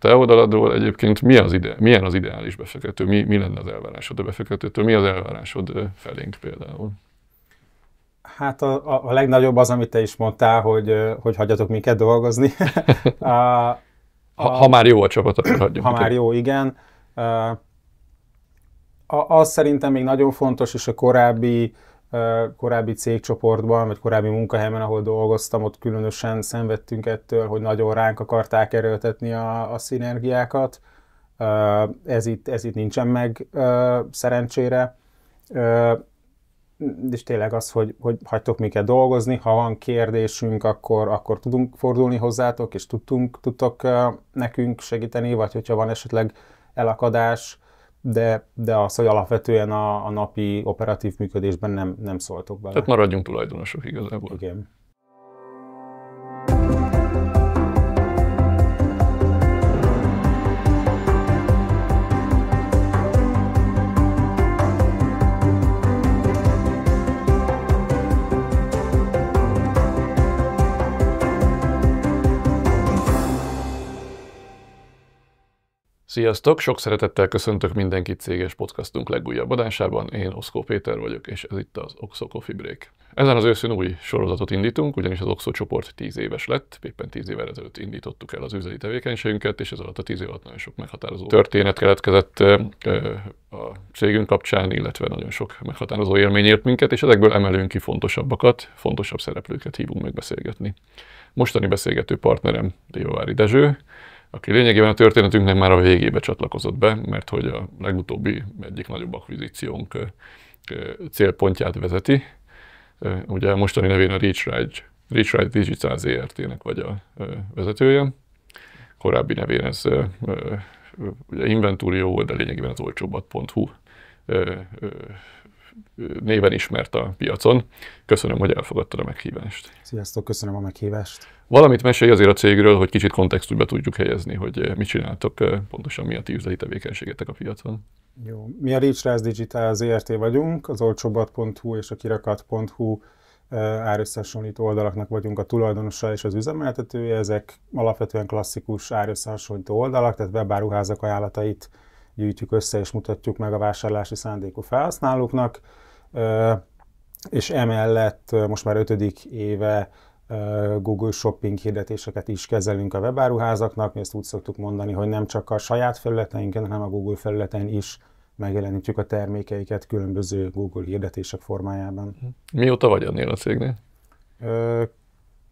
te oldaladról egyébként mi az ide, milyen az ideális befektető, mi, mi lenne az elvárásod a befektetőtől, mi az elvárásod felénk például? Hát a, a, a legnagyobb az, amit te is mondtál, hogy, hogy hagyjatok minket dolgozni. a, a, ha, ha már jó a csapat, akkor hagyjuk. Ha minket. már jó, igen. A, az szerintem még nagyon fontos, és a korábbi uh, korábbi cégcsoportban, vagy korábbi munkahelyemen, ahol dolgoztam, ott különösen szenvedtünk ettől, hogy nagyon ránk akarták erőltetni a, a szinergiákat. Ez itt, ez itt nincsen meg szerencsére. És tényleg az, hogy, hogy hagytok minket dolgozni, ha van kérdésünk, akkor, akkor tudunk fordulni hozzátok, és tudtunk, tudtok nekünk segíteni, vagy hogyha van esetleg elakadás, de, de az, hogy alapvetően a, a napi operatív működésben nem, nem szóltok bele. Tehát maradjunk tulajdonosok igazából. Igen. Sziasztok! Sok szeretettel köszöntök mindenkit céges podcastunk legújabb adásában. Én Oszkó Péter vagyok, és ez itt az Oxo Coffee Break. Ezen az őszön új sorozatot indítunk, ugyanis az Oxo csoport 10 éves lett, éppen 10 évvel ezelőtt indítottuk el az üzleti tevékenységünket, és ez alatt a 10 év alatt nagyon sok meghatározó történet keletkezett a cégünk kapcsán, illetve nagyon sok meghatározó élmény ért minket, és ezekből emelünk ki fontosabbakat, fontosabb szereplőket hívunk meg beszélgetni. Mostani beszélgető partnerem Dévavári Dezső, aki lényegében a történetünknek már a végébe csatlakozott be, mert hogy a legutóbbi egyik nagyobb akvizíciónk célpontját vezeti. Ugye a mostani nevén a Reach Ride, Reach Ride Digital ZRT-nek vagy a vezetője. Korábbi nevén ez ugye Inventúrió volt, de lényegében az olcsóbbat.hu néven ismert a piacon. Köszönöm, hogy elfogadtad a meghívást. Sziasztok, köszönöm a meghívást. Valamit mesélj azért a cégről, hogy kicsit kontextusba tudjuk helyezni, hogy eh, mit csináltok, eh, pontosan mi a ti üzleti tevékenységetek a piacon. Jó. Mi a Reachrise Digital ZRT vagyunk, az olcsóbbat.hu és a kirakat.hu eh, árösszehasonlító oldalaknak vagyunk a tulajdonosa és az üzemeltetője. Ezek alapvetően klasszikus árösszehasonlító oldalak, tehát webáruházak ajánlatait gyűjtjük össze és mutatjuk meg a vásárlási szándékú felhasználóknak, és emellett most már ötödik éve Google Shopping hirdetéseket is kezelünk a webáruházaknak. Mi ezt úgy szoktuk mondani, hogy nem csak a saját felületeinken, hanem a Google felületen is megjelenítjük a termékeiket különböző Google hirdetések formájában. Mióta vagy ennél a cégnél?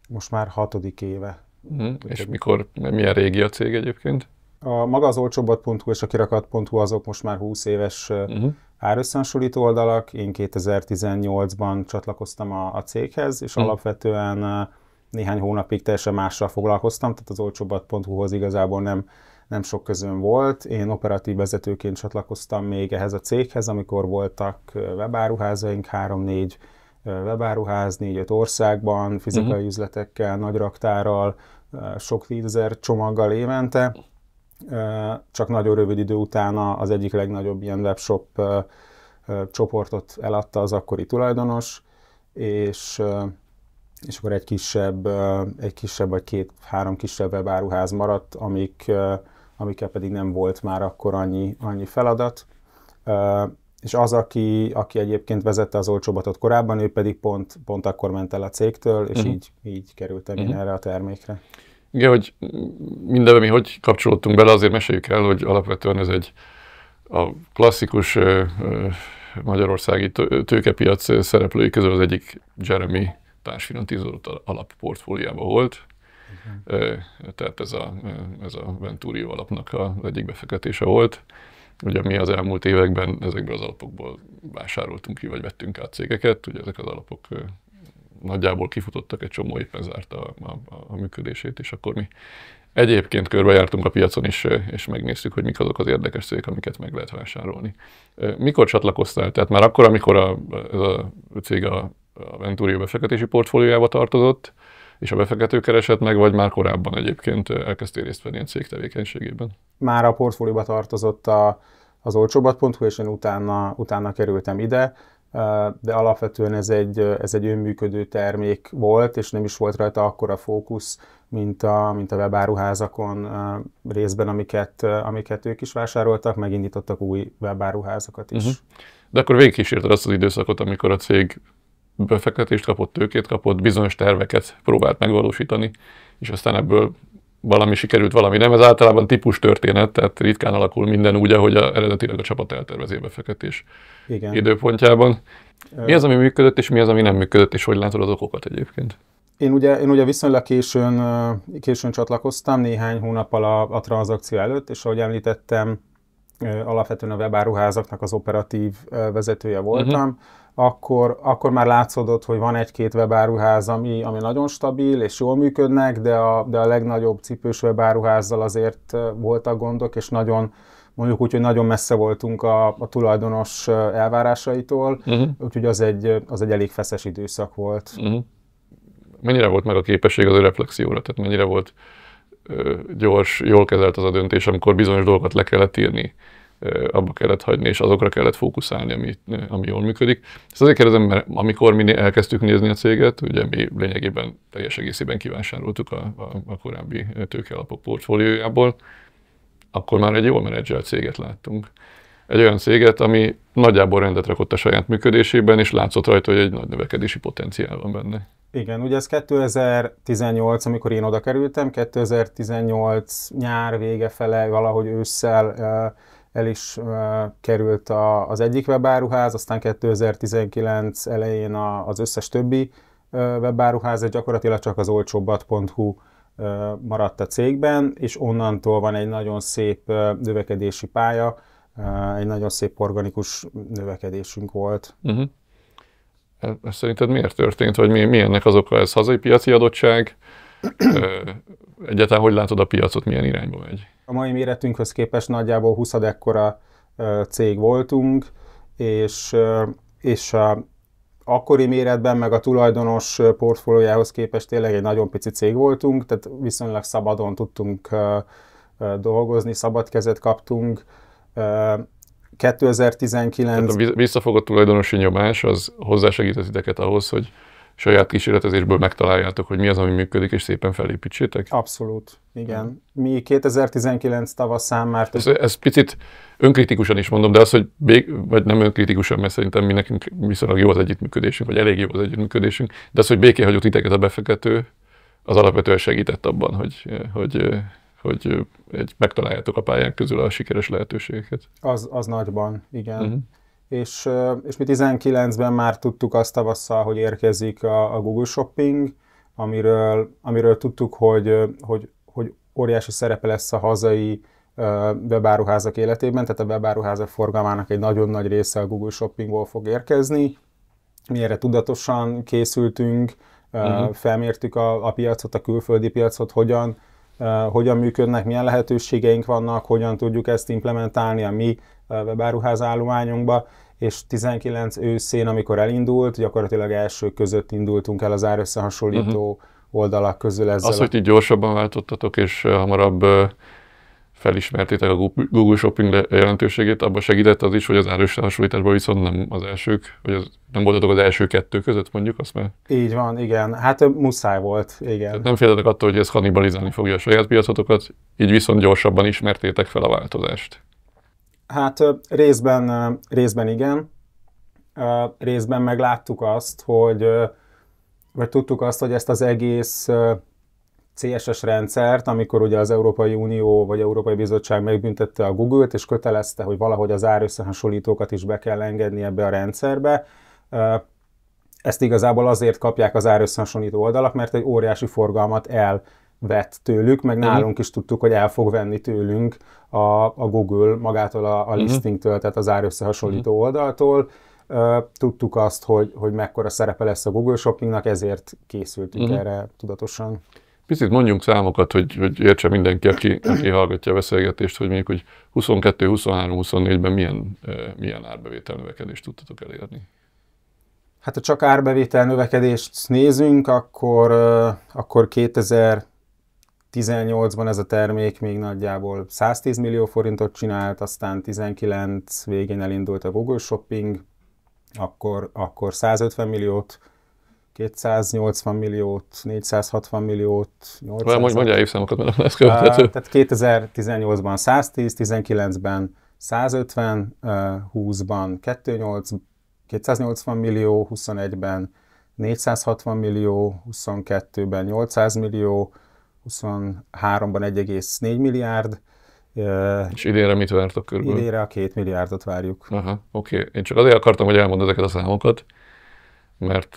Most már hatodik éve. Hmm. És mikor, milyen régi a cég egyébként? A maga az olcsóbbat.hu és a kirakat.hu azok most már 20 éves uh-huh. Mhm. árösszehasonlító oldalak. Én 2018-ban csatlakoztam a, a céghez, és uh-huh. alapvetően néhány hónapig teljesen másra foglalkoztam, tehát az olcsóbbat.hu-hoz igazából nem, nem sok közön volt. Én operatív vezetőként csatlakoztam még ehhez a céghez, amikor voltak webáruházaink, 3-4 webáruház, 4-5 országban, fizikai uh-huh. üzletekkel, nagy raktárral, sok tízezer csomaggal évente, csak nagyon rövid idő után az egyik legnagyobb ilyen webshop csoportot eladta az akkori tulajdonos, és, és akkor egy kisebb, egy kisebb vagy két-három kisebb webáruház maradt, amik, amikkel pedig nem volt már akkor annyi, annyi feladat. És az, aki, aki egyébként vezette az olcsóbatot korábban, ő pedig pont, pont akkor ment el a cégtől, és uh-huh. így, így kerültem uh-huh. én mhm. erre a termékre. Igen, hogy mindenben mi hogy kapcsolódtunk bele, azért meséljük el, hogy alapvetően ez egy a klasszikus magyarországi tőkepiac szereplői közül az egyik Jeremy társfinanszírozott alapportfóliában volt. Tehát ez a, ez a Venturi alapnak az egyik befektetése volt. Ugye mi az elmúlt években ezekből az alapokból vásároltunk ki, vagy vettünk át cégeket, ugye ezek az alapok nagyjából kifutottak, egy csomó éppen zárta a, a, a működését, és akkor mi Egyébként körbejártunk a piacon is, és megnéztük, hogy mik azok az érdekes cégek, amiket meg lehet vásárolni. Mikor csatlakoztál? Tehát már akkor, amikor a, ez a cég a, a Venturi befektetési portfóliójába tartozott, és a befektető keresett meg, vagy már korábban egyébként elkezdtél részt venni a cég tevékenységében? Már a portfólióba tartozott a, az olcsóbbat.hu, és én utána, utána kerültem ide de alapvetően ez egy, ez egy önműködő termék volt, és nem is volt rajta akkora fókusz, mint a, mint a webáruházakon részben, amiket, amiket ők is vásároltak, megindítottak új webáruházakat is. Uh-huh. De akkor végigkísérted azt az időszakot, amikor a cég befektetést kapott, tőkét kapott, bizonyos terveket próbált megvalósítani, és aztán ebből valami sikerült, valami nem. Ez általában típus történet, tehát ritkán alakul minden úgy, ahogy a, eredetileg a csapat eltervezi a befektetés Igen. időpontjában. Mi az, ami működött, és mi az, ami nem működött, és hogy látod az okokat egyébként? Én ugye, én ugye viszonylag későn, későn csatlakoztam, néhány hónappal a, a tranzakció előtt, és ahogy említettem, alapvetően a webáruházaknak az operatív vezetője voltam. Uh-huh akkor, akkor már látszódott, hogy van egy-két webáruház, ami, ami nagyon stabil és jól működnek, de a, de a legnagyobb cipős webáruházzal azért voltak gondok, és nagyon, mondjuk úgy, hogy nagyon messze voltunk a, a tulajdonos elvárásaitól, uh-huh. úgyhogy az egy, az egy elég feszes időszak volt. Uh-huh. Mennyire volt meg a képesség az reflexióra? Tehát mennyire volt ö, gyors, jól kezelt az a döntés, amikor bizonyos dolgokat le kellett írni? abba kellett hagyni, és azokra kellett fókuszálni, ami, ami jól működik. Ezt azért kérdezem, mert amikor mi elkezdtük nézni a céget, ugye mi lényegében teljes egészében kivásároltuk a, a, a korábbi tőkealapok portfóliójából, akkor már egy jól menedzselt céget láttunk. Egy olyan céget, ami nagyjából rendet rakott a saját működésében, és látszott rajta, hogy egy nagy növekedési potenciál van benne. Igen, ugye ez 2018, amikor én oda kerültem, 2018 nyár vége fele, valahogy ősszel el is uh, került a, az egyik webáruház, aztán 2019 elején a, az összes többi uh, webáruház, és gyakorlatilag csak az olcsóbbat.hu uh, maradt a cégben, és onnantól van egy nagyon szép uh, növekedési pálya, uh, egy nagyon szép organikus növekedésünk volt. Uh-huh. Mhm. Ez e, szerinted miért történt, vagy mi, mi ennek az oka? Ez hazai piaci adottság? Egyáltalán hogy látod a piacot, milyen irányba megy? A mai méretünkhöz képest nagyjából 20 ekkora cég voltunk, és, és a akkori méretben, meg a tulajdonos portfóliójához képest tényleg egy nagyon pici cég voltunk, tehát viszonylag szabadon tudtunk dolgozni, szabad kezet kaptunk. 2019... Tehát a visszafogott tulajdonosi nyomás az hozzásegített ideket ahhoz, hogy saját kísérletezésből megtaláljátok, hogy mi az, ami működik, és szépen felépítsétek? Abszolút, igen. Mi 2019 tavaszán már... Ez, ez picit önkritikusan is mondom, de az, hogy még, vagy nem önkritikusan, mert szerintem mi nekünk viszonylag jó az együttműködésünk, vagy elég jó az együttműködésünk, de az, hogy békén hagyott titeket a befektető, az alapvetően segített abban, hogy, hogy hogy egy, megtaláljátok a pályán közül a sikeres lehetőségeket. Az, az nagyban, igen. Uh-huh és, és mi 19-ben már tudtuk azt tavasszal, hogy érkezik a, a Google Shopping, amiről, amiről tudtuk, hogy, hogy, hogy óriási szerepe lesz a hazai webáruházak életében, tehát a webáruházak forgalmának egy nagyon nagy része a Google Shoppingból fog érkezni. Mi erre tudatosan készültünk, uh-huh. felmértük a, a piacot, a külföldi piacot, hogyan hogyan működnek, milyen lehetőségeink vannak, hogyan tudjuk ezt implementálni a mi webáruház állományunkba, és 19 őszén, amikor elindult, gyakorlatilag első között indultunk el az árösszehasonlító uh-huh. oldalak közül ezzel. Az, a... hogy ti gyorsabban váltottatok, és hamarabb felismertétek a Google Shopping jelentőségét, abban segített az is, hogy az árössehasonlításban viszont nem az elsők, vagy az, nem voltatok az első kettő között mondjuk, azt már... Így van, igen. Hát muszáj volt, igen. Tehát nem féltetek attól, hogy ez kanibalizálni fogja a saját piacotokat, így viszont gyorsabban ismertétek fel a változást. Hát részben, részben igen, részben megláttuk azt, hogy vagy tudtuk azt, hogy ezt az egész CSS rendszert, amikor ugye az Európai Unió vagy Európai Bizottság megbüntette a Google-t, és kötelezte, hogy valahogy az árösszehasonlítókat is be kell engedni ebbe a rendszerbe. Ezt igazából azért kapják az árösszehasonlító oldalak, mert egy óriási forgalmat el vett tőlük, meg uh-huh. nálunk is tudtuk, hogy el fog venni tőlünk a, a Google magától a, a mhm. listingtől, tehát az árösszehasonlító uh-huh. oldaltól. Uh, tudtuk azt, hogy, hogy mekkora szerepe lesz a Google Shoppingnak, ezért készültünk uh-huh. erre tudatosan. Picit mondjunk számokat, hogy, hogy értse mindenki, aki, aki hallgatja a beszélgetést, hogy mondjuk, hogy 22, 23, 24-ben milyen, milyen árbevétel növekedést tudtatok elérni. Hát ha csak árbevétel növekedést nézünk, akkor, akkor 2018-ban ez a termék még nagyjából 110 millió forintot csinált, aztán 19 végén elindult a Google Shopping, akkor, akkor 150 milliót 280 milliót, 460 milliót, 800... Most mondj, mondjál évszámokat, mert nem lesz követhető. tehát 2018-ban 110, 19-ben 150, 20-ban 28, 280 millió, 21-ben 460 millió, 22-ben 800 millió, 23-ban 1,4 milliárd. És idénre mit vártok körülbelül? Idénre a két milliárdot várjuk. Aha, oké. Okay. Én csak azért akartam, hogy elmondod ezeket a számokat, mert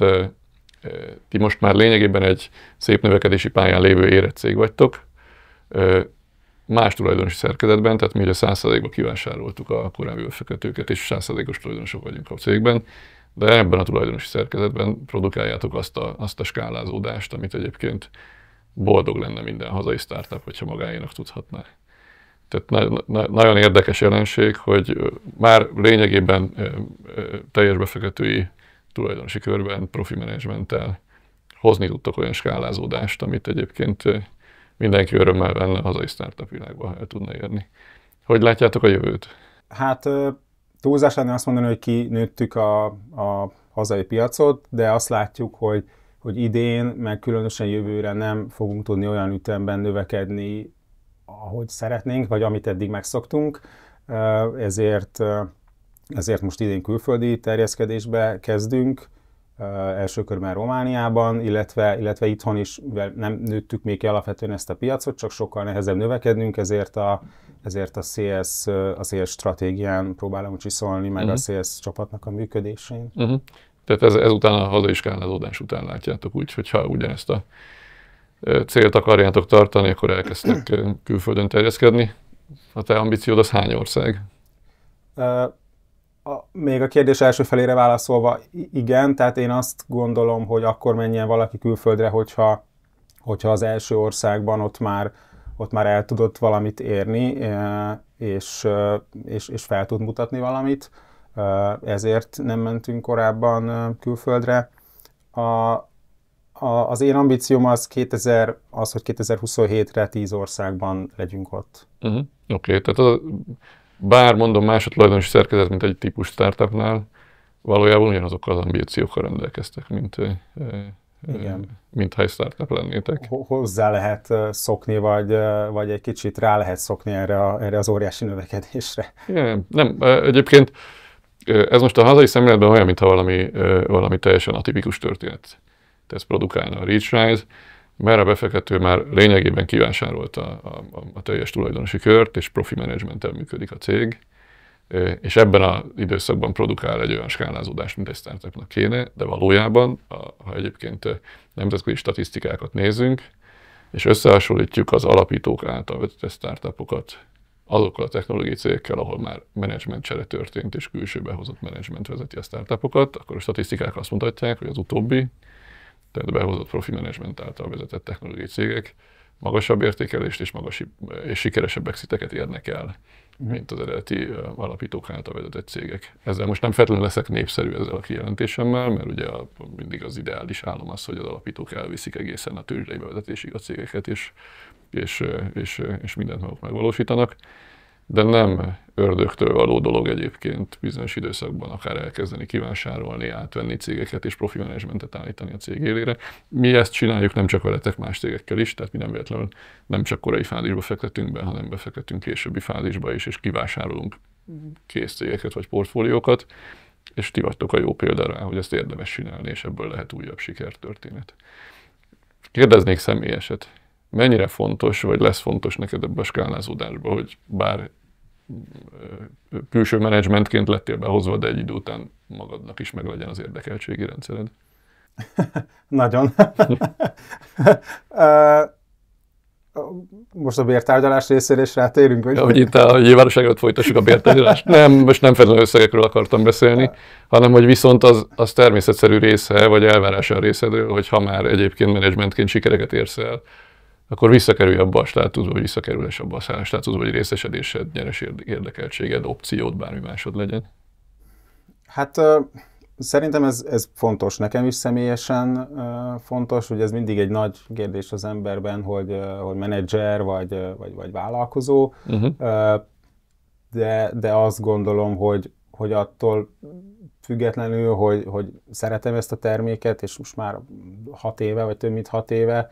ti most már lényegében egy szép növekedési pályán lévő érett cég vagytok, más tulajdonosi szerkezetben, tehát mi ugye százszerzékba kivásároltuk a korábbi befektetőket, és százszerzékos tulajdonosok vagyunk a cégben, de ebben a tulajdonosi szerkezetben produkáljátok azt a, azt a skálázódást, amit egyébként boldog lenne minden hazai startup, hogyha magáénak tudhatná. Tehát na, na, nagyon érdekes jelenség, hogy már lényegében teljes befektetői tulajdonosi körben, profi menedzsmenttel hozni tudtak olyan skálázódást, amit egyébként mindenki örömmel venne a hazai startup világba el tudna érni. Hogy látjátok a jövőt? Hát túlzás lenne azt mondani, hogy kinőttük a, a hazai piacot, de azt látjuk, hogy, hogy idén, meg különösen jövőre nem fogunk tudni olyan ütemben növekedni, ahogy szeretnénk, vagy amit eddig megszoktunk, ezért ezért most idén külföldi terjeszkedésbe kezdünk, első körben Romániában, illetve, illetve itthon is, mivel nem nőttük még ki alapvetően ezt a piacot, csak sokkal nehezebb növekednünk, ezért a, ezért a CS, a CS stratégián próbálom csiszolni, meg uh-huh. a mhm. CS csapatnak a működésén. Uh-huh. Tehát ez, ezután a hazaiskálázódás után látjátok úgy, hogyha ugyanezt a célt akarjátok tartani, akkor elkezdtek külföldön terjeszkedni. A te ambíciód az hány ország? Uh, a, még a kérdés első felére válaszolva, igen, tehát én azt gondolom, hogy akkor menjen valaki külföldre, hogyha, hogyha az első országban ott már, ott már el tudott valamit érni, e, és, e, és, és fel tud mutatni valamit, e, ezért nem mentünk korábban külföldre. A, a, az én ambícióm az, 2000, az, hogy 2027-re 10 országban legyünk ott. Uh-huh. Oké, okay, tehát az, bár mondom más a tulajdonos szerkezet, mint egy típus startupnál, valójában ugyanazokkal az ambíciókkal rendelkeztek, mint, Igen. mint ha egy startup lennétek. Hozzá lehet szokni, vagy, vagy egy kicsit rá lehet szokni erre, a, erre az óriási növekedésre. Igen, nem, egyébként ez most a hazai szemléletben olyan, mintha valami, valami teljesen atipikus történet tesz produkálna a Reach Rise a befektető már lényegében kivásárolta a, a, a teljes tulajdonosi kört, és profi menedzsmenttel működik a cég, és ebben az időszakban produkál egy olyan skálázódást, mint egy startupnak kéne, de valójában, ha egyébként nemzetközi statisztikákat nézünk, és összehasonlítjuk az alapítók által vezetett startupokat azokkal a technológiai cégekkel, ahol már csere történt, és külső behozott menedzsment vezeti a startupokat, akkor a statisztikák azt mutatják, hogy az utóbbi tehát behozott profi menedzsment által vezetett technológiai cégek magasabb értékelést és, magasabb és sikeresebb exiteket érnek el, mint az eredeti alapítók által vezetett cégek. Ezzel most nem feltétlenül leszek népszerű ezzel a kijelentésemmel, mert ugye a, mindig az ideális álom az, hogy az alapítók elviszik egészen a tőzsdei bevezetésig a cégeket, és, és, és, és mindent maguk megvalósítanak de nem ördögtől való dolog egyébként bizonyos időszakban akár elkezdeni kivásárolni, átvenni cégeket és profi menedzsmentet állítani a cég élére. Mi ezt csináljuk nem csak veletek, más cégekkel is, tehát mi nem véletlenül nem csak korai fázisba fektetünk be, hanem befektetünk későbbi fázisba is, és kivásárolunk kész cégeket vagy portfóliókat, és ti vagytok a jó példára, hogy ezt érdemes csinálni, és ebből lehet újabb sikertörténet. Kérdeznék személyeset. Mennyire fontos, vagy lesz fontos neked ebbe a skálázódásba, hogy bár külső menedzsmentként lettél behozva, de egy idő után magadnak is meg legyen az érdekeltségi rendszered. Nagyon. most a bértárgyalás részére is rátérünk. Hogy... Ja, hogy itt a nyilvánosság előtt folytassuk a bértárgyalást. Nem, most nem fedelő összegekről akartam beszélni, hanem hogy viszont az, az természetszerű része, vagy elvárása a részedről, hogy ha már egyébként menedzsmentként sikereket érsz el, akkor visszakerülj abba a státuszba, vagy visszakerülés abba a státuszba, vagy részesedésed, nyeres érdekeltséged, opciód, bármi másod legyen? Hát uh, szerintem ez, ez fontos, nekem is személyesen uh, fontos, hogy ez mindig egy nagy kérdés az emberben, hogy, uh, hogy menedzser vagy, vagy, vagy vállalkozó, uh-huh. de, de azt gondolom, hogy, hogy attól függetlenül, hogy, hogy szeretem ezt a terméket, és most már hat éve, vagy több mint hat éve,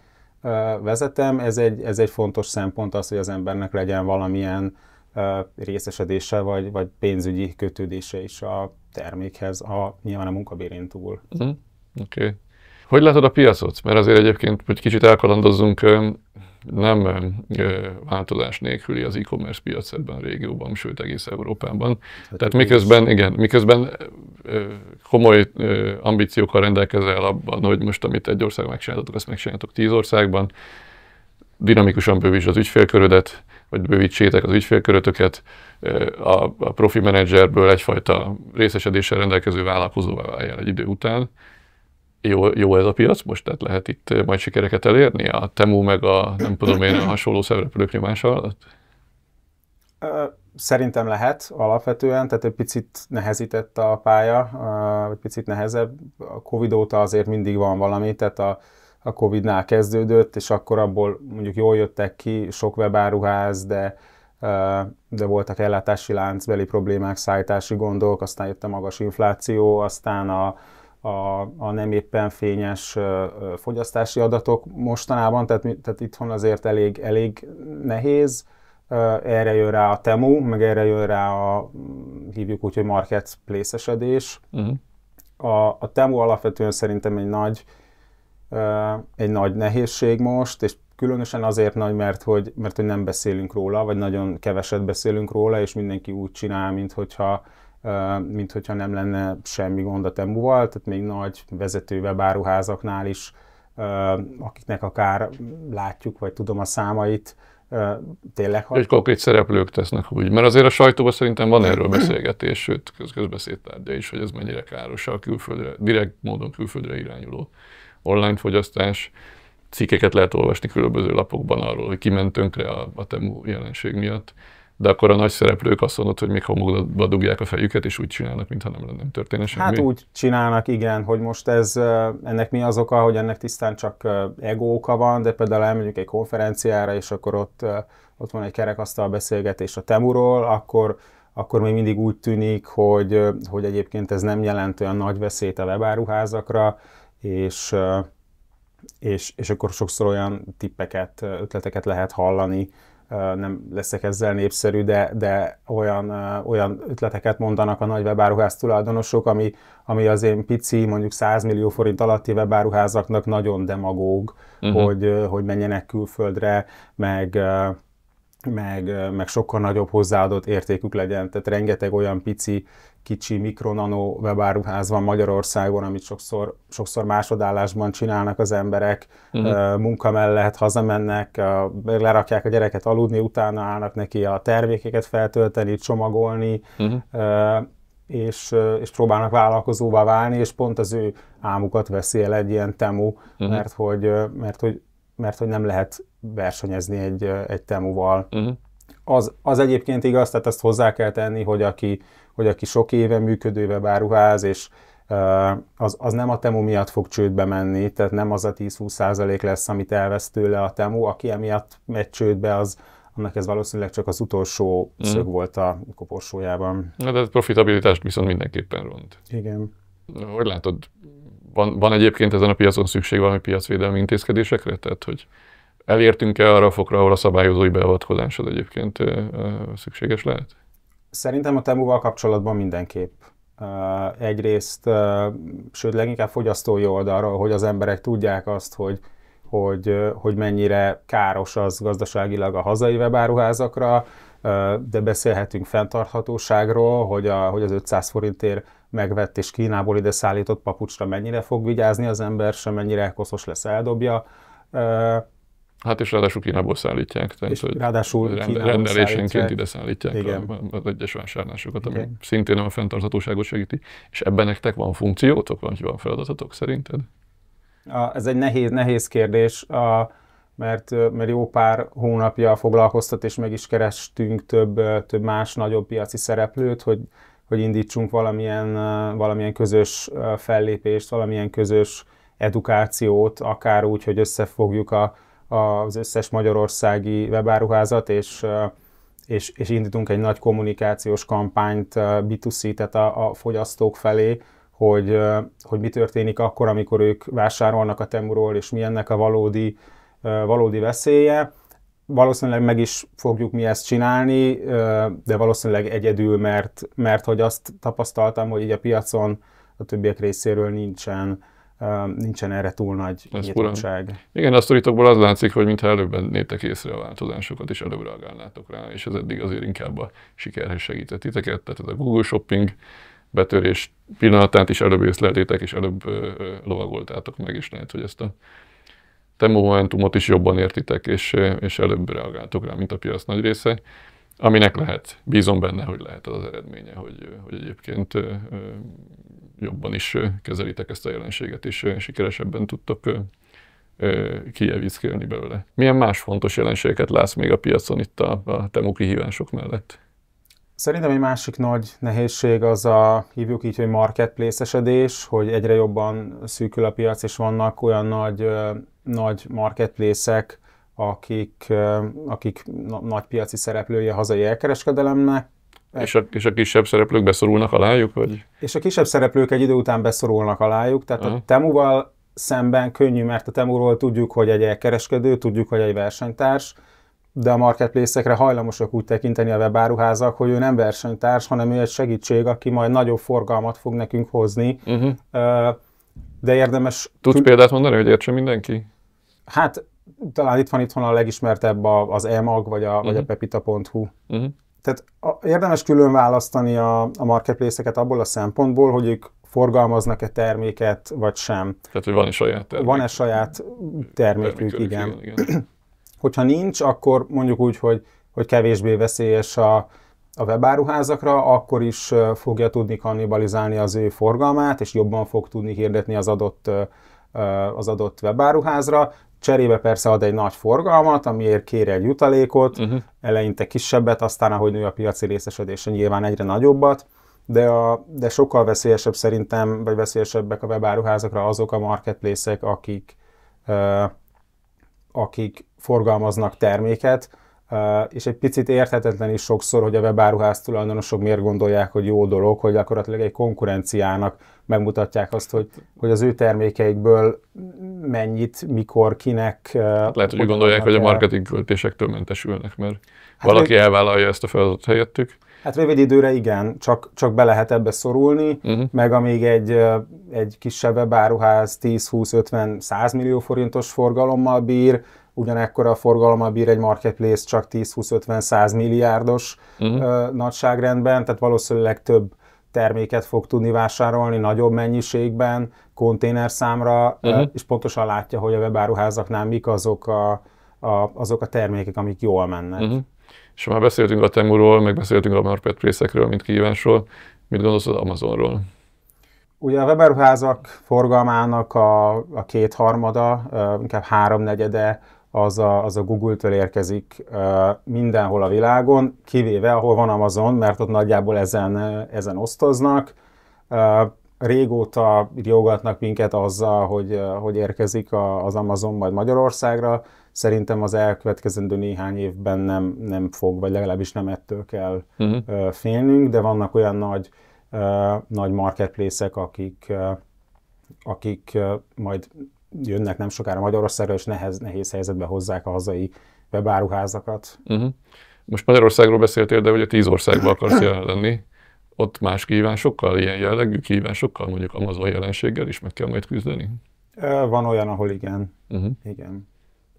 vezetem, ez egy, ez egy fontos szempont az, hogy az embernek legyen valamilyen részesedése vagy, vagy pénzügyi kötődése is a termékhez, a, nyilván a munkabérén túl. Uh-huh. Oké. Okay. Hogy látod a piacot? Mert azért egyébként, hogy kicsit elkalandozzunk, nem változás nélküli az e-commerce piac ebben a régióban, sőt egész Európában. Hát Tehát miközben, is. igen, miközben komoly ambíciókkal rendelkezel abban, hogy most amit egy ország megcsináltatok, azt megcsináltok tíz országban, dinamikusan bővítsd az ügyfélkörödet, vagy bővítsétek az ügyfélkörötöket, a, a profi menedzserből egyfajta részesedéssel rendelkező vállalkozóvá váljál egy idő után, jó, jó ez a piac most, tehát lehet itt eh, majd sikereket elérni? A Temu meg a nem tudom én a hasonló szereplők nyomása alatt? Szerintem lehet alapvetően, tehát egy picit nehezített a pálya, egy picit nehezebb. A Covid óta azért mindig van valami, tehát a, a Covid-nál kezdődött, és akkor abból mondjuk jól jöttek ki, sok webáruház, de, de voltak ellátási láncbeli problémák, szállítási gondok, aztán jött a magas infláció, aztán a, a, a nem éppen fényes fogyasztási adatok mostanában, tehát, tehát itthon azért elég, elég nehéz. Erre jön rá a Temu, meg erre jön rá a, mm, hívjuk úgy, hogy marketplace-esedés. Uh-huh. A, a Temu alapvetően szerintem egy nagy, egy nagy nehézség most, és különösen azért nagy, mert hogy, mert hogy nem beszélünk róla, vagy nagyon keveset beszélünk róla, és mindenki úgy csinál, mint hogyha mint hogyha nem lenne semmi gond a temúval, tehát még nagy vezető webáruházaknál is, akiknek akár látjuk, vagy tudom a számait, tényleg... Egy konkrét szereplők tesznek úgy, mert azért a sajtóban szerintem van erről beszélgetés, sőt közbeszédtárgya is, hogy ez mennyire káros a külföldre, direkt módon külföldre irányuló online fogyasztás. Cikkeket lehet olvasni különböző lapokban arról, hogy kiment tönkre a, a Temu jelenség miatt de akkor a nagy szereplők azt mondod, hogy még homokba dugják a fejüket, és úgy csinálnak, mintha nem lenne történne semmi. Hát úgy csinálnak, igen, hogy most ez, ennek mi az oka, hogy ennek tisztán csak ego oka van, de például elmegyünk egy konferenciára, és akkor ott, ott van egy kerekasztal beszélgetés a Temuról, akkor akkor még mindig úgy tűnik, hogy, hogy egyébként ez nem jelent olyan nagy veszélyt a webáruházakra, és, és, és akkor sokszor olyan tippeket, ötleteket lehet hallani, nem leszek ezzel népszerű, de, de olyan, olyan ötleteket mondanak a nagy webáruház tulajdonosok, ami, ami az én pici, mondjuk 100 millió forint alatti webáruházaknak nagyon demagóg, uh-huh. hogy, hogy menjenek külföldre, meg, meg, meg sokkal nagyobb hozzáadott értékük legyen. Tehát rengeteg olyan pici kicsi mikronano webáruház van Magyarországon, amit sokszor, sokszor másodállásban csinálnak az emberek, uh-huh. munka mellett hazamennek, lerakják a gyereket aludni, utána állnak neki a termékeket feltölteni, csomagolni, uh-huh. és, és próbálnak vállalkozóvá válni, és pont az ő álmukat veszi el egy ilyen temu, uh-huh. mert, hogy, mert, hogy, mert hogy nem lehet versenyezni egy, egy temuval. Uh-huh az, az egyébként igaz, tehát ezt hozzá kell tenni, hogy aki, hogy aki sok éve működőbe báruház, és az, az nem a Temu miatt fog csődbe menni, tehát nem az a 10-20 százalék lesz, amit elvesz tőle a Temu, aki emiatt megy csődbe, az, annak ez valószínűleg csak az utolsó mm. szög volt a koporsójában. Na, de a profitabilitást viszont mindenképpen ront. Igen. Hogy látod, van, van egyébként ezen a piacon szükség valami piacvédelmi intézkedésekre? Tehát, hogy elértünk-e arra a fokra, ahol a szabályozói beavatkozás az egyébként szükséges lehet? Szerintem a temúval kapcsolatban mindenképp. Egyrészt, sőt leginkább fogyasztói oldalról, hogy az emberek tudják azt, hogy hogy, hogy mennyire káros az gazdaságilag a hazai webáruházakra, de beszélhetünk fenntarthatóságról, hogy, a, hogy az 500 forintért megvett és Kínából ide szállított papucsra mennyire fog vigyázni az ember, sem mennyire koszos lesz eldobja. Hát és ráadásul Kínából szállítják. Tehát, és hogy ráadásul rend, rendelésénként szállítják. ide szállítják Igen. A, az egyes vásárlásokat, ami Igen. szintén nem a fenntarthatóságot segíti. És ebben nektek van funkciótok, van, van feladatotok szerinted? Ez egy nehéz, nehéz kérdés, mert, mert jó pár hónapja foglalkoztat, és meg is kerestünk több, több más nagyobb piaci szereplőt, hogy, hogy indítsunk valamilyen, valamilyen közös fellépést, valamilyen közös edukációt, akár úgy, hogy összefogjuk a az összes magyarországi webáruházat, és, és, és indítunk egy nagy kommunikációs kampányt B2C, tehát a, a fogyasztók felé, hogy, hogy mi történik akkor, amikor ők vásárolnak a Temuról, és mi ennek a valódi, valódi veszélye. Valószínűleg meg is fogjuk mi ezt csinálni, de valószínűleg egyedül, mert, mert hogy azt tapasztaltam, hogy így a piacon a többiek részéről nincsen nincsen erre túl nagy nyitottság. Igen, a sztoritokból az látszik, hogy mintha előbb vennétek észre a változásokat, és előbb reagálnátok rá, és ez eddig azért inkább a sikerhez segített titeket, tehát ez a Google Shopping betörés pillanatát is előbb észleltétek, és előbb ö, ö, lovagoltátok meg, és lehet, hogy ezt a te momentumot is jobban értitek, és, és előbb reagáltok rá, mint a piac nagy része, aminek lehet, bízom benne, hogy lehet az, az eredménye, hogy, hogy egyébként jobban is kezelitek ezt a jelenséget, és sikeresebben tudtok kijevickélni belőle. Milyen más fontos jelenségeket látsz még a piacon itt a, a temu kihívások mellett? Szerintem egy másik nagy nehézség az a, hívjuk így, hogy marketplace-esedés, hogy egyre jobban szűkül a piac, és vannak olyan nagy, nagy marketplace-ek, akik, akik nagy piaci szereplője hazai elkereskedelemnek, Hát. És a, és a kisebb szereplők beszorulnak alájuk? Vagy? És a kisebb szereplők egy idő után beszorulnak alájuk, tehát uh-huh. a Temuval szemben könnyű, mert a Temuról tudjuk, hogy egy elkereskedő, tudjuk, hogy egy versenytárs, de a marketplace-ekre hajlamosak úgy tekinteni a webáruházak, hogy ő nem versenytárs, hanem ő egy segítség, aki majd nagyobb forgalmat fog nekünk hozni. Uh-huh. De érdemes... Tudsz tud... példát mondani, hogy értsen mindenki? Hát talán itt van itthon a legismertebb az EMAG, vagy a, uh-huh. vagy a mhm. pepita.hu. Uh-huh. Mhm tehát a, érdemes külön választani a, a marketplace-eket abból a szempontból, hogy ők forgalmaznak-e terméket, vagy sem. Tehát, hogy van is saját termék. Van-e saját termékük, igen. igen, igen. Hogyha nincs, akkor mondjuk úgy, hogy, hogy kevésbé veszélyes a, a webáruházakra, akkor is fogja tudni kannibalizálni az ő forgalmát, és jobban fog tudni hirdetni az adott az adott webáruházra, Cserébe persze ad egy nagy forgalmat, amiért kér egy jutalékot, uh-huh. eleinte kisebbet, aztán ahogy nő a piaci részesedés, nyilván egyre nagyobbat, de, a, de sokkal veszélyesebb szerintem, vagy veszélyesebbek a webáruházakra azok a marketplace-ek, akik, uh, akik forgalmaznak terméket, és egy picit érthetetlen is sokszor, hogy a webáruház tulajdonosok miért gondolják, hogy jó dolog, hogy gyakorlatilag egy konkurenciának megmutatják azt, hogy, hogy az ő termékeikből mennyit, mikor, kinek. Hát lehet, hogy gondolják, hogy a marketing költésektől mentesülnek, mert hát valaki röv... elvállalja ezt a feladatot helyettük. Hát rövid időre igen, csak, csak be lehet ebbe szorulni, uh-huh. meg amíg egy, egy kisebb webáruház 10-20-50-100 millió forintos forgalommal bír, ugyanekkor a forgalma bír egy marketplace csak 10-20-50-100 milliárdos uh-huh. nagyságrendben, tehát valószínűleg több terméket fog tudni vásárolni nagyobb mennyiségben, számra, uh-huh. és pontosan látja, hogy a webáruházaknál mik azok a, a, azok a termékek, amik jól mennek. Uh-huh. És már beszéltünk a Temuról, meg beszéltünk a marketplace-ekről, mint kihívásról. Mit gondolsz az Amazonról? Ugye a webáruházak forgalmának a, a kétharmada, inkább háromnegyede az a, az a Google-től érkezik uh, mindenhol a világon, kivéve ahol van Amazon, mert ott nagyjából ezen, ezen osztoznak. Uh, régóta jogatnak minket azzal, hogy, hogy érkezik a, az Amazon majd Magyarországra. Szerintem az elkövetkezendő néhány évben nem, nem fog, vagy legalábbis nem ettől kell uh-huh. félnünk, de vannak olyan nagy, uh, nagy marketplace-ek, akik, uh, akik uh, majd jönnek nem sokára Magyarországra, és nehez, nehéz helyzetbe hozzák a hazai webáruházakat. Uh-huh. Most Magyarországról beszéltél, de ugye tíz országban akarsz jelen lenni. Ott más kihívásokkal, ilyen jellegű kihívásokkal, mondjuk Amazon jelenséggel is meg kell majd küzdeni? Van olyan, ahol igen. Uh-huh. igen.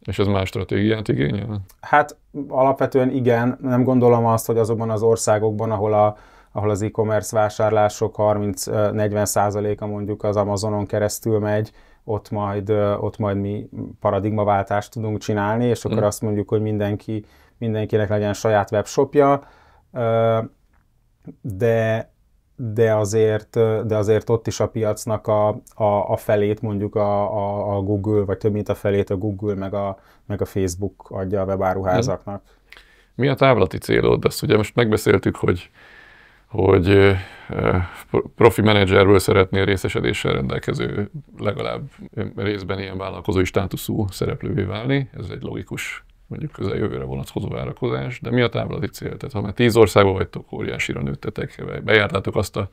És ez más stratégiát igényel? Hát alapvetően igen. Nem gondolom azt, hogy azokban az országokban, ahol a ahol az e-commerce vásárlások 30-40 százaléka mondjuk az Amazonon keresztül megy, ott majd, ott majd mi paradigmaváltást tudunk csinálni, és akkor mm. azt mondjuk, hogy mindenki, mindenkinek legyen saját webshopja, de, de, azért, de azért ott is a piacnak a, a, a felét mondjuk a, a, a Google, vagy több mint a felét a Google meg a, meg a Facebook adja a webáruházaknak. Mm. Mi a távlati célod? Ezt ugye most megbeszéltük, hogy hogy profi menedzserből szeretnél részesedéssel rendelkező, legalább részben ilyen vállalkozói státuszú szereplővé válni. Ez egy logikus mondjuk közeljövőre vonatkozó várakozás, de mi a távlati cél? Tehát ha már tíz országban vagytok, óriásira nőttetek, bejártátok azt a,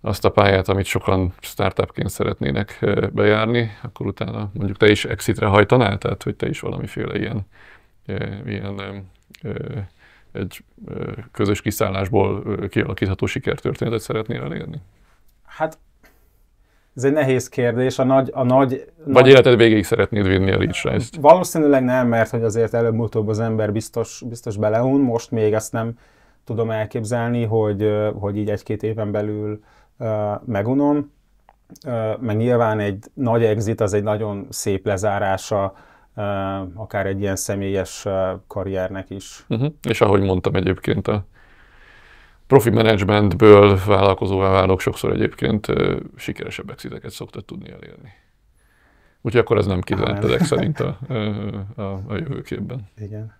azt a pályát, amit sokan startupként szeretnének bejárni, akkor utána mondjuk te is exitre hajtanál, tehát hogy te is valamiféle ilyen, ilyen egy közös kiszállásból kialakítható sikertörténetet szeretnél elérni? Hát ez egy nehéz kérdés. A nagy, a nagy, Vagy nagy... életed végéig szeretnéd vinni a Rich Rice-t? Valószínűleg nem, mert hogy azért előbb-utóbb az ember biztos, biztos beleun. Most még ezt nem tudom elképzelni, hogy, hogy így egy-két éven belül uh, megunom. Uh, meg nyilván egy nagy exit az egy nagyon szép lezárása akár egy ilyen személyes karriernek is. Uh-huh. És ahogy mondtam egyébként, a profi menedzsmentből vállalkozóvá válok sokszor egyébként sikeresebb exiteket szoktad tudni elérni. Úgyhogy akkor ez nem kizárt ezek szerint a, a, a jövőképben. Igen.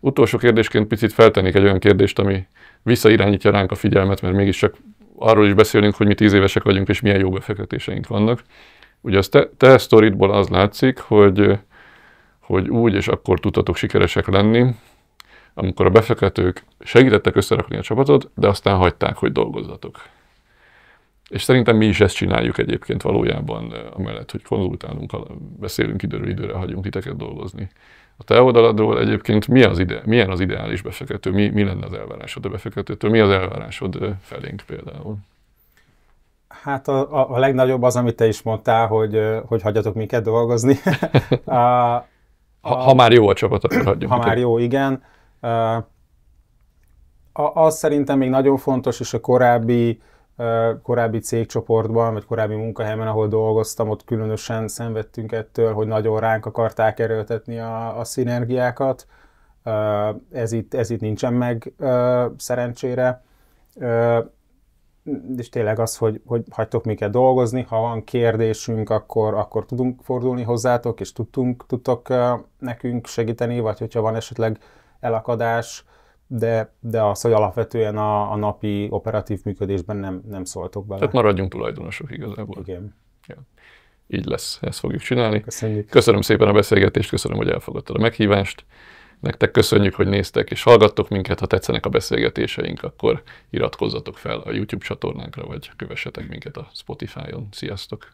Utolsó kérdésként picit feltennék egy olyan kérdést, ami visszairányítja ránk a figyelmet, mert mégiscsak arról is beszélünk, hogy mi tíz évesek vagyunk, és milyen jó befektetéseink vannak. Ugye az te, te sztoridból az látszik, hogy hogy úgy és akkor tudtatok sikeresek lenni, amikor a befektetők segítettek összerakni a csapatot, de aztán hagyták, hogy dolgozzatok. És szerintem mi is ezt csináljuk egyébként valójában, eh, amellett, hogy konzultálunk, beszélünk időről időre, hagyunk titeket dolgozni. A te oldaladról egyébként mi az ide, milyen az ideális befektető, mi, mi lenne az elvárásod a befektetőtől, mi az elvárásod eh, felénk például? Hát a, a, a legnagyobb az, amit te is mondtál, hogy, eh, hogy hagyjatok minket dolgozni. a, ha, ha már jó a csapat, akkor hagyjuk. Ha már jó, igen. Az szerintem még nagyon fontos, és a korábbi korábbi cégcsoportban, vagy korábbi munkahelyemen, ahol dolgoztam, ott különösen szenvedtünk ettől, hogy nagyon ránk akarták erőltetni a, a szinergiákat. Ez itt, ez itt nincsen meg szerencsére és tényleg az, hogy, hogy hagytok minket dolgozni, ha van kérdésünk, akkor, akkor tudunk fordulni hozzátok, és tudtunk, tudtok nekünk segíteni, vagy hogyha van esetleg elakadás, de, de az, hogy alapvetően a, a napi operatív működésben nem, nem szóltok bele. Tehát maradjunk tulajdonosok igazából. Igen. Ja. Így lesz, ezt fogjuk csinálni. Köszönjük. Köszönöm szépen a beszélgetést, köszönöm, hogy elfogadtad a meghívást. Nektek köszönjük, hogy néztek és hallgattok minket, ha tetszenek a beszélgetéseink, akkor iratkozzatok fel a YouTube csatornánkra, vagy kövessetek minket a Spotify-on. Sziasztok!